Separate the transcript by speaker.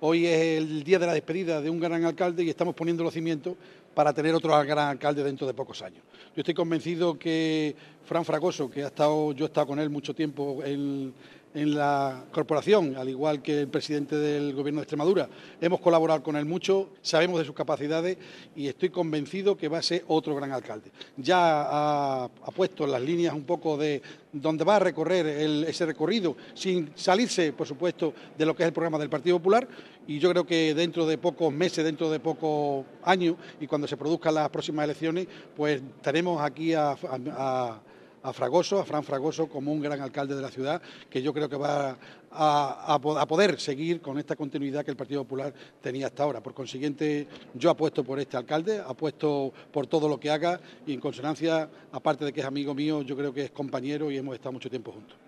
Speaker 1: Hoy es el día de la despedida de un gran alcalde y estamos poniendo los cimientos para tener otro gran alcalde dentro de pocos años. Yo estoy convencido que Fran Fragoso, que ha estado, yo he estado con él mucho tiempo en, la corporación, al igual que el presidente del Gobierno de Extremadura. Hemos colaborado con él mucho, sabemos de sus capacidades y estoy convencido que va a ser otro gran alcalde. Ya ha, puesto las líneas un poco de dónde va a recorrer ese recorrido, sin salirse, por supuesto, de lo que es el programa del Partido Popular. Y yo creo que dentro de pocos meses, dentro de pocos años y cuando se produzcan las próximas elecciones, pues tenemos aquí a a Fragoso, a Fran Fragoso, como un gran alcalde de la ciudad, que yo creo que va a, a poder seguir con esta continuidad que el Partido Popular tenía hasta ahora. Por consiguiente, yo apuesto por este alcalde, apuesto por todo lo que haga y en consonancia, aparte de que es amigo mío, yo creo que es compañero y hemos estado mucho tiempo juntos.